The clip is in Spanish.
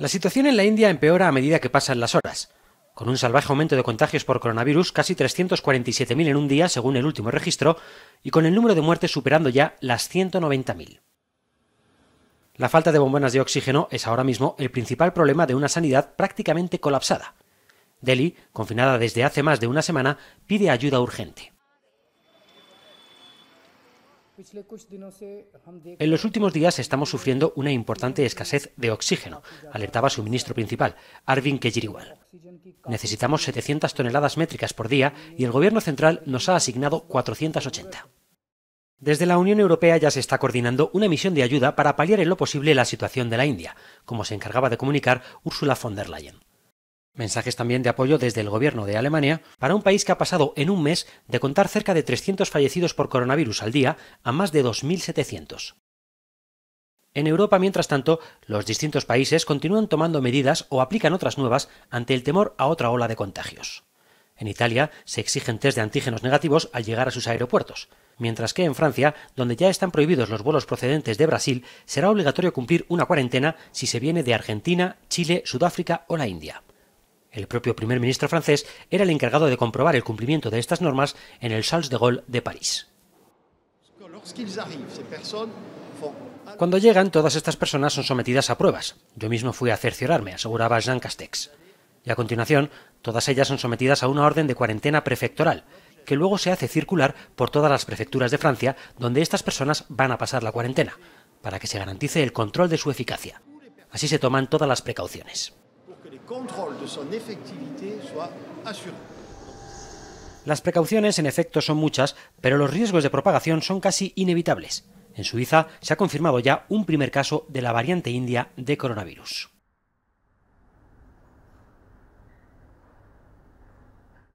La situación en la India empeora a medida que pasan las horas, con un salvaje aumento de contagios por coronavirus casi 347.000 en un día según el último registro y con el número de muertes superando ya las 190.000. La falta de bombonas de oxígeno es ahora mismo el principal problema de una sanidad prácticamente colapsada. Delhi, confinada desde hace más de una semana, pide ayuda urgente. En los últimos días estamos sufriendo una importante escasez de oxígeno, alertaba su ministro principal, Arvin Kejriwal. Necesitamos 700 toneladas métricas por día y el gobierno central nos ha asignado 480. Desde la Unión Europea ya se está coordinando una misión de ayuda para paliar en lo posible la situación de la India, como se encargaba de comunicar Ursula von der Leyen. Mensajes también de apoyo desde el gobierno de Alemania para un país que ha pasado en un mes de contar cerca de 300 fallecidos por coronavirus al día a más de 2.700. En Europa, mientras tanto, los distintos países continúan tomando medidas o aplican otras nuevas ante el temor a otra ola de contagios. En Italia se exigen test de antígenos negativos al llegar a sus aeropuertos, mientras que en Francia, donde ya están prohibidos los vuelos procedentes de Brasil, será obligatorio cumplir una cuarentena si se viene de Argentina, Chile, Sudáfrica o la India. El propio primer ministro francés era el encargado de comprobar el cumplimiento de estas normas en el Charles de Gaulle de París. Cuando llegan, todas estas personas son sometidas a pruebas. Yo mismo fui a cerciorarme, aseguraba Jean Castex. Y a continuación, todas ellas son sometidas a una orden de cuarentena prefectoral, que luego se hace circular por todas las prefecturas de Francia, donde estas personas van a pasar la cuarentena, para que se garantice el control de su eficacia. Así se toman todas las precauciones de Las precauciones en efecto son muchas, pero los riesgos de propagación son casi inevitables. En Suiza se ha confirmado ya un primer caso de la variante india de coronavirus.